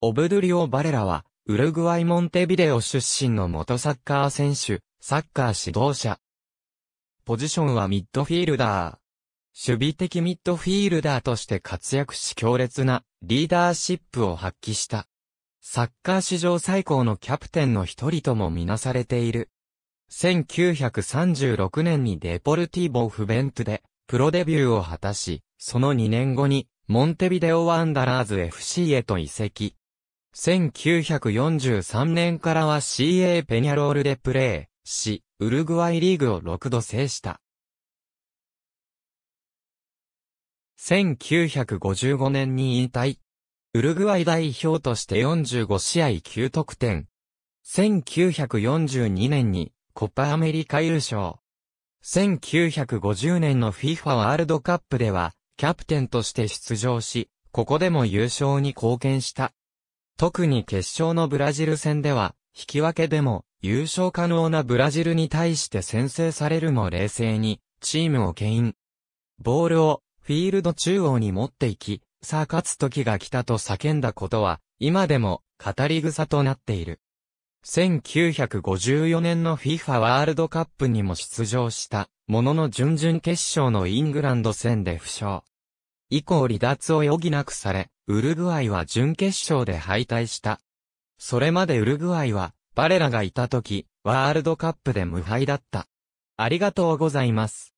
オブドゥリオ・バレラは、ウルグアイ・モンテビデオ出身の元サッカー選手、サッカー指導者。ポジションはミッドフィールダー。守備的ミッドフィールダーとして活躍し強烈なリーダーシップを発揮した。サッカー史上最高のキャプテンの一人ともみなされている。1936年にデポルティーボ・フベントでプロデビューを果たし、その2年後にモンテビデオ・ワンダラーズ FC へと移籍。1943年からは CA ペニャロールでプレーし、ウルグアイリーグを6度制した。1955年に引退。ウルグアイ代表として45試合9得点。1942年にコパアメリカ優勝。1950年の FIFA ワールドカップではキャプテンとして出場し、ここでも優勝に貢献した。特に決勝のブラジル戦では、引き分けでも優勝可能なブラジルに対して先制されるも冷静に、チームを牽引。ボールをフィールド中央に持っていき、さあ勝つ時が来たと叫んだことは、今でも語り草となっている。1954年の FIFA ワールドカップにも出場した、ものの準々決勝のイングランド戦で負傷。以降離脱を余儀なくされ、ウルグアイは準決勝で敗退した。それまでウルグアイは、バレラがいた時、ワールドカップで無敗だった。ありがとうございます。